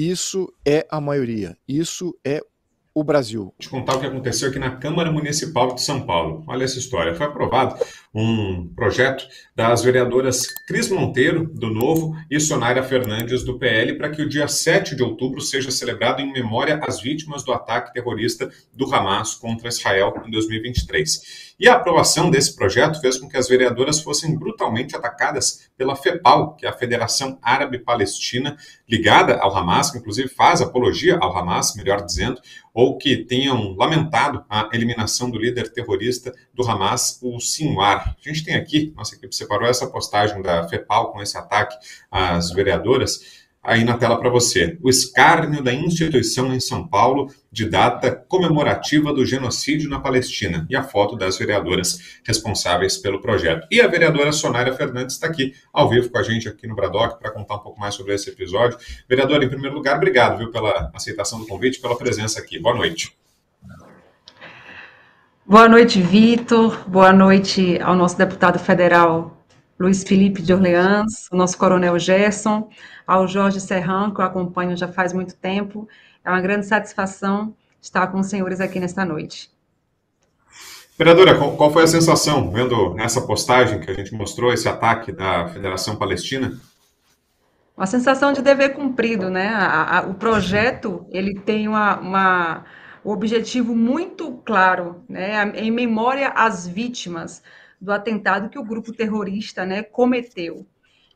Isso é a maioria. Isso é o Brasil. Vou te contar o que aconteceu aqui na Câmara Municipal de São Paulo. Olha essa história. Foi aprovado um projeto das vereadoras Cris Monteiro, do Novo, e Sonaira Fernandes, do PL, para que o dia 7 de outubro seja celebrado em memória às vítimas do ataque terrorista do Hamas contra Israel em 2023. E a aprovação desse projeto fez com que as vereadoras fossem brutalmente atacadas pela FEPAL, que é a Federação Árabe Palestina, ligada ao Hamas, que inclusive faz apologia ao Hamas, melhor dizendo, ou que tenham lamentado a eliminação do líder terrorista do Hamas, o Sinwar. A gente tem aqui, nossa equipe separou essa postagem da FEPAL com esse ataque às vereadoras aí na tela para você. O escárnio da instituição em São Paulo de data comemorativa do genocídio na Palestina e a foto das vereadoras responsáveis pelo projeto. E a vereadora Sonária Fernandes está aqui ao vivo com a gente aqui no Bradock para contar um pouco mais sobre esse episódio. Vereadora, em primeiro lugar, obrigado viu, pela aceitação do convite, pela presença aqui. Boa noite. Boa noite, Vitor. Boa noite ao nosso deputado federal Luiz Felipe de Orleans, ao nosso coronel Gerson, ao Jorge Serrão, que eu acompanho já faz muito tempo. É uma grande satisfação estar com os senhores aqui nesta noite. Vereadora, qual, foi a sensação vendo essa postagem que a gente mostrou, esse ataque da Federação Palestina? Uma sensação de dever cumprido, né? A, a, o projeto ele tem uma, uma o objetivo muito claro, né, em memória às vítimas do atentado que o grupo terrorista né, cometeu.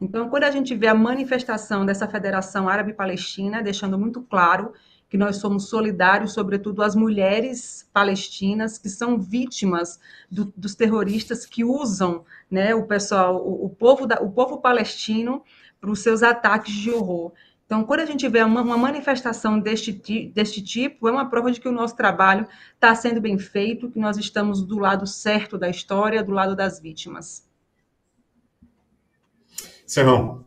Então, quando a gente vê a manifestação dessa Federação Árabe-Palestina, deixando muito claro que nós somos solidários, sobretudo às mulheres palestinas que são vítimas do, dos terroristas que usam né, o pessoal, o, o povo da, o povo palestino para os seus ataques de horror. Então, quando a gente vê uma, uma manifestação deste, deste tipo, é uma prova de que o nosso trabalho está sendo bem feito, que nós estamos do lado certo da história, do lado das vítimas. Serrão.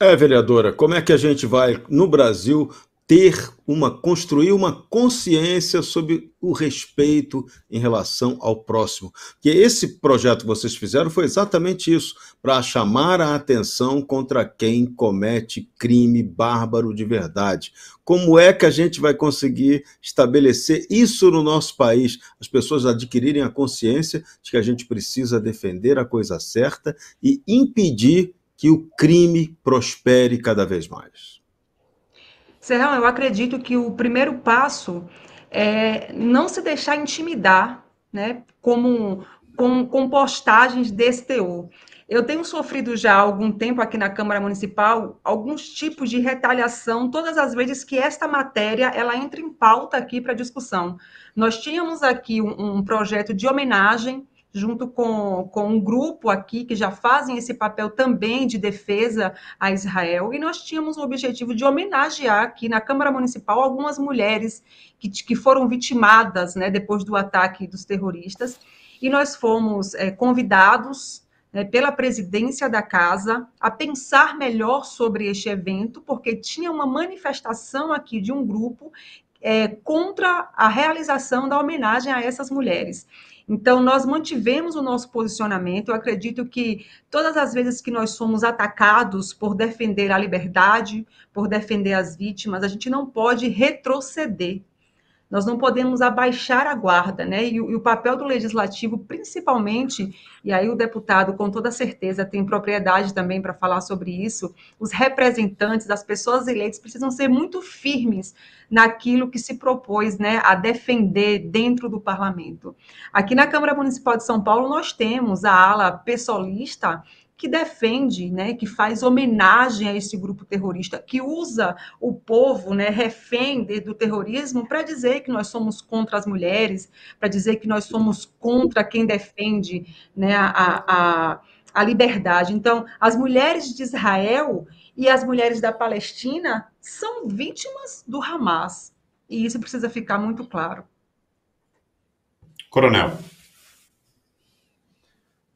É, vereadora, como é que a gente vai, no Brasil, ter uma, construir uma consciência sobre o respeito em relação ao próximo. que esse projeto que vocês fizeram foi exatamente isso, para chamar a atenção contra quem comete crime bárbaro de verdade. Como é que a gente vai conseguir estabelecer isso no nosso país? As pessoas adquirirem a consciência de que a gente precisa defender a coisa certa e impedir que o crime prospere cada vez mais. Serrão, eu acredito que o primeiro passo é não se deixar intimidar, né, como com, com postagens desse teor. Eu tenho sofrido já há algum tempo aqui na Câmara Municipal alguns tipos de retaliação todas as vezes que esta matéria ela entra em pauta aqui para discussão. Nós tínhamos aqui um, um projeto de homenagem junto com, com um grupo aqui que já fazem esse papel também de defesa a Israel, e nós tínhamos o objetivo de homenagear aqui na Câmara Municipal algumas mulheres que, que foram vitimadas né, depois do ataque dos terroristas, e nós fomos é, convidados né, pela presidência da casa a pensar melhor sobre este evento, porque tinha uma manifestação aqui de um grupo é, contra a realização da homenagem a essas mulheres. Então, nós mantivemos o nosso posicionamento. Eu acredito que todas as vezes que nós somos atacados por defender a liberdade, por defender as vítimas, a gente não pode retroceder. Nós não podemos abaixar a guarda, né? E, e o papel do legislativo, principalmente, e aí o deputado, com toda certeza, tem propriedade também para falar sobre isso, os representantes, as pessoas eleitas, precisam ser muito firmes naquilo que se propôs né, a defender dentro do parlamento. Aqui na Câmara Municipal de São Paulo, nós temos a ala pessoalista que defende, né, que faz homenagem a esse grupo terrorista, que usa o povo, né, refém do terrorismo, para dizer que nós somos contra as mulheres, para dizer que nós somos contra quem defende, né, a, a, a liberdade. Então, as mulheres de Israel e as mulheres da Palestina são vítimas do Hamas. E isso precisa ficar muito claro. Coronel.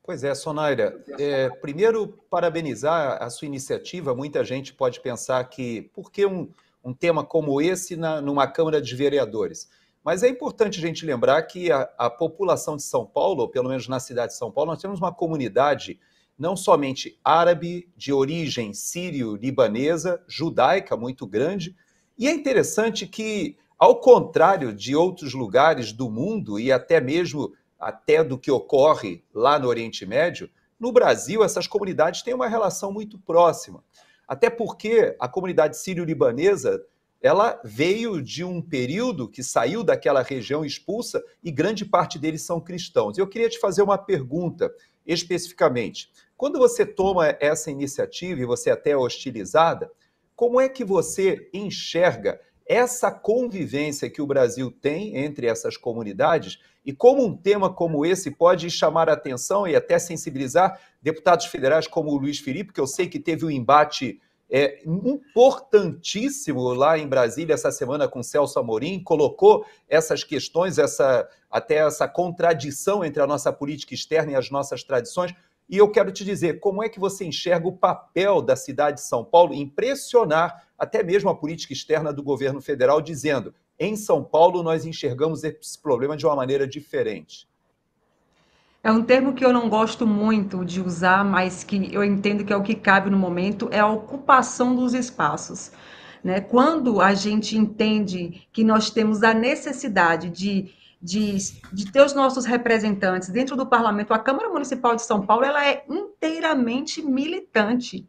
Pois é, Sonaira. É, é primeiro, parabenizar a sua iniciativa. Muita gente pode pensar que por que um, um tema como esse na, numa Câmara de Vereadores? Mas é importante a gente lembrar que a, a, população de São Paulo, ou pelo menos na cidade de São Paulo, nós temos uma comunidade não somente árabe, de origem sírio-libanesa, judaica muito grande. E é interessante que, ao contrário de outros lugares do mundo e até mesmo até do que ocorre lá no Oriente Médio, no Brasil essas comunidades têm uma relação muito próxima. Até porque a comunidade sírio-libanesa ela veio de um período que saiu daquela região expulsa e grande parte deles são cristãos. Eu queria te fazer uma pergunta especificamente. Quando você toma essa iniciativa e você é até é hostilizada, como é que você enxerga essa convivência que o Brasil tem entre essas comunidades e como um tema como esse pode chamar a atenção e até sensibilizar deputados federais como o Luiz Felipe, que eu sei que teve um embate é, importantíssimo lá em Brasília essa semana com Celso Amorim, colocou essas questões, essa até essa contradição entre a nossa política externa e as nossas tradições. E eu quero te dizer, como é que você enxerga o papel da cidade de São Paulo em pressionar até mesmo a política externa do governo federal, dizendo: em São Paulo nós enxergamos esse problema de uma maneira diferente. É um termo que eu não gosto muito de usar, mas que eu entendo que é o que cabe no momento, é a ocupação dos espaços. Né? Quando a gente entende que nós temos a necessidade de, de, de ter os nossos representantes dentro do parlamento, a Câmara Municipal de São Paulo ela é inteiramente militante.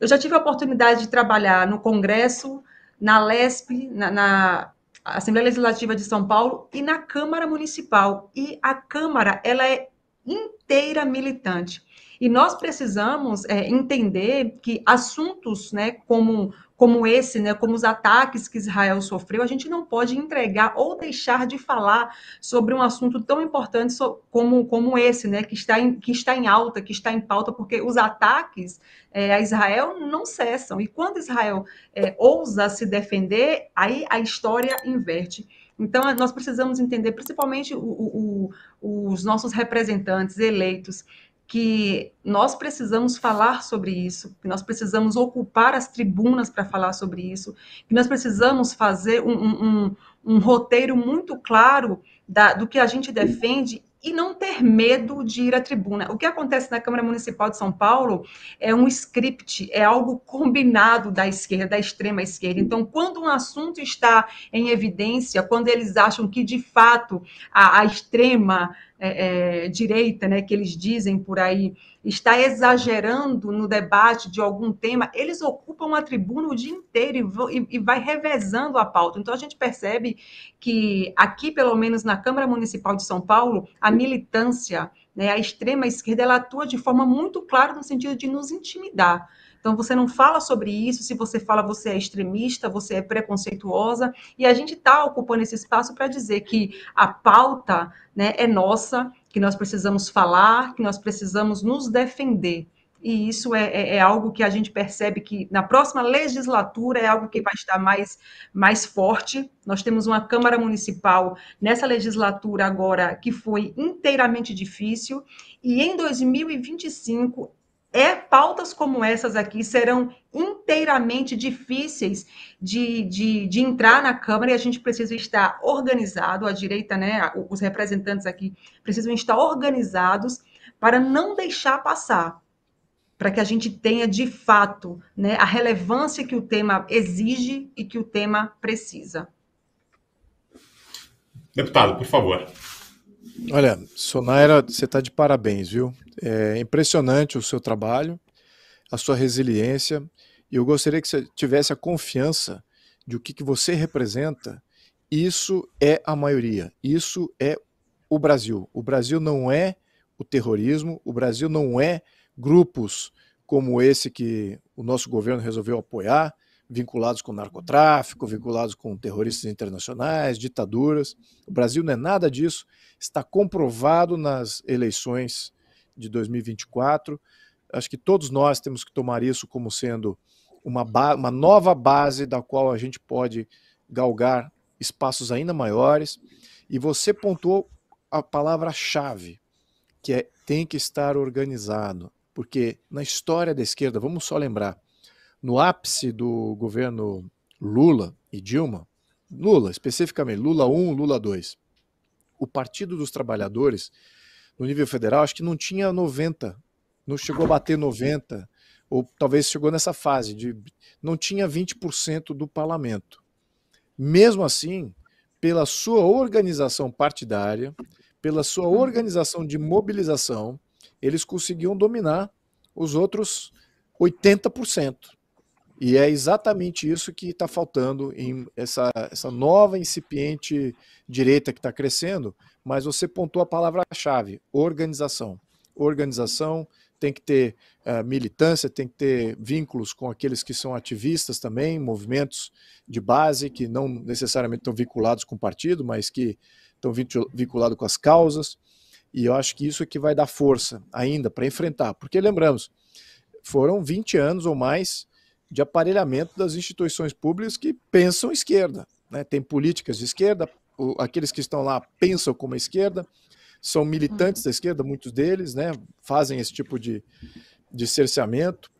Eu já tive a oportunidade de trabalhar no Congresso, na LESP, na, na Assembleia Legislativa de São Paulo e na Câmara Municipal. E a Câmara, ela é inteira militante. E nós precisamos é, entender que assuntos né, como como esse, né, como os ataques que Israel sofreu, a gente não pode entregar ou deixar de falar sobre um assunto tão importante como, como esse, né, que está, em, que está em alta, que está em pauta, porque os ataques é, a Israel não cessam. E quando Israel é, ousa se defender, aí a história inverte. Então, é, nós precisamos entender, principalmente o, o, o, os nossos representantes eleitos, que nós precisamos falar sobre isso, que nós precisamos ocupar as tribunas para falar sobre isso, que nós precisamos fazer um, um, um roteiro muito claro da, do que a gente defende e não ter medo de ir à tribuna. O que acontece na Câmara Municipal de São Paulo é um script, é algo combinado da esquerda, da extrema esquerda. Então, quando um assunto está em evidência, quando eles acham que de fato a, a extrema é, é, direita, né, que eles dizem por aí, está exagerando no debate de algum tema, eles ocupam a tribuna o dia inteiro e, vão, e, e vai revezando a pauta. Então a gente percebe que aqui, pelo menos na Câmara Municipal de São Paulo, a militância, né, a extrema esquerda, ela atua de forma muito clara no sentido de nos intimidar. Então, você não fala sobre isso, se você fala, você é extremista, você é preconceituosa, e a gente está ocupando esse espaço para dizer que a pauta né, é nossa, que nós precisamos falar, que nós precisamos nos defender. E isso é, é, é, algo que a gente percebe que na próxima legislatura é algo que vai estar mais, mais forte. Nós temos uma Câmara Municipal nessa legislatura agora que foi inteiramente difícil, e em 2025 é, pautas como essas aqui serão inteiramente difíceis de, de, de, entrar na Câmara e a gente precisa estar organizado, a direita, né, os representantes aqui precisam estar organizados para não deixar passar, para que a gente tenha de fato né, a relevância que o tema exige e que o tema precisa. Deputado, por favor. Olha, Sonaira, você está de parabéns, viu? É impressionante o seu trabalho, a sua resiliência, e eu gostaria que você tivesse a confiança de o que, que você representa. Isso é a maioria, isso é o Brasil. O Brasil não é o terrorismo, o Brasil não é grupos como esse que o nosso governo resolveu apoiar, vinculados com narcotráfico, vinculados com terroristas internacionais, ditaduras. O Brasil não é nada disso, está comprovado nas eleições de 2024. Acho que todos nós temos que tomar isso como sendo uma, uma nova base da qual a gente pode galgar espaços ainda maiores. E você pontuou a palavra-chave, que é tem que estar organizado, porque na história da esquerda, vamos só lembrar, no ápice do governo Lula e Dilma, Lula especificamente, Lula 1, Lula 2, o Partido dos Trabalhadores, no nível federal, acho que não tinha 90, não chegou a bater 90, ou talvez chegou nessa fase, de não tinha 20% do parlamento. Mesmo assim, pela sua organização partidária, pela sua organização de mobilização, eles conseguiam dominar os outros 80%. E é exatamente isso que está faltando em essa, essa nova incipiente direita que está crescendo, mas você pontuou a palavra-chave: organização. Organização tem que ter uh, militância, tem que ter vínculos com aqueles que são ativistas também, movimentos de base que não necessariamente estão vinculados com o partido, mas que estão vinculados com as causas. E eu acho que isso é que vai dar força ainda para enfrentar. Porque lembramos, foram 20 anos ou mais de aparelhamento das instituições públicas que pensam esquerda. Né? Tem políticas de esquerda, aqueles que estão lá pensam como esquerda, são militantes uhum. da esquerda, muitos deles né? fazem esse tipo de, de cerceamento,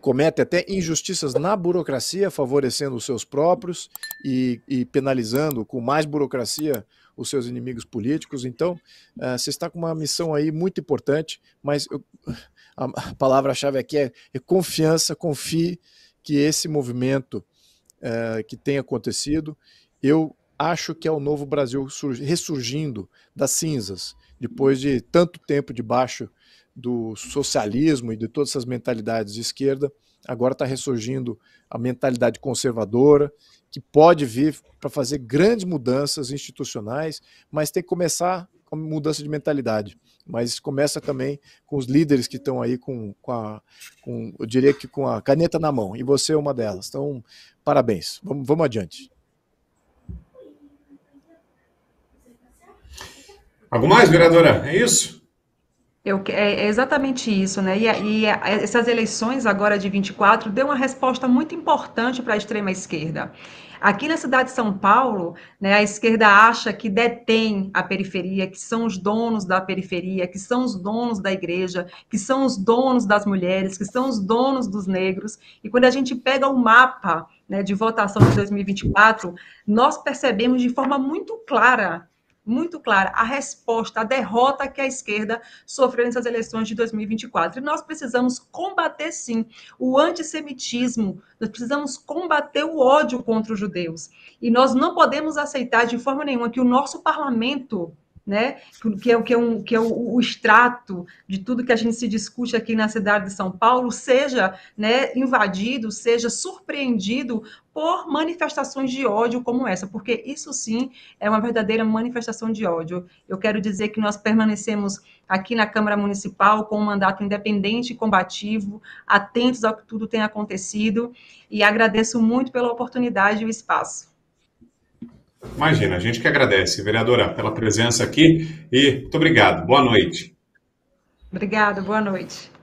cometem até injustiças na burocracia, favorecendo os seus próprios e, e penalizando com mais burocracia os seus inimigos políticos. Então, uh, você está com uma missão aí muito importante, mas eu, a palavra-chave aqui é, é, confiança, confie que esse movimento é, que tem acontecido, eu acho que é o novo Brasil ressurgindo das cinzas, depois de tanto tempo debaixo do socialismo e de todas essas mentalidades de esquerda, agora está ressurgindo a mentalidade conservadora, que pode vir para fazer grandes mudanças institucionais, mas tem que começar com mudança de mentalidade, mas começa também com os líderes que estão aí com, com a, com, eu diria que com a caneta na mão, e você é uma delas. Então, parabéns. Vamos, vamos adiante. Algo mais, vereadora? É isso? Eu, é, é, exatamente isso, né? E, e, essas eleições agora de 24 deu uma resposta muito importante para a extrema esquerda. Aqui na cidade de São Paulo, né, a esquerda acha que detém a periferia, que são os donos da periferia, que são os donos da igreja, que são os donos das mulheres, que são os donos dos negros. E quando a gente pega o mapa né, de votação de 2024, nós percebemos de forma muito clara muito clara a resposta a derrota que a esquerda sofreu nessas eleições de 2024. E nós precisamos combater, sim, o antissemitismo, nós precisamos combater o ódio contra os judeus. E nós não podemos aceitar de forma nenhuma que o nosso parlamento né? Que é, que é, um, que é o, o, extrato de tudo que a gente se discute aqui na cidade de São Paulo, seja né, invadido, seja surpreendido por manifestações de ódio como essa, porque isso sim é uma verdadeira manifestação de ódio. Eu quero dizer que nós permanecemos aqui na Câmara Municipal com um mandato independente e combativo, atentos ao que tudo tem acontecido, e agradeço muito pela oportunidade e o espaço. Imagina, a gente que agradece, vereadora, pela presença aqui e muito obrigado. Boa noite. Obrigada, boa noite.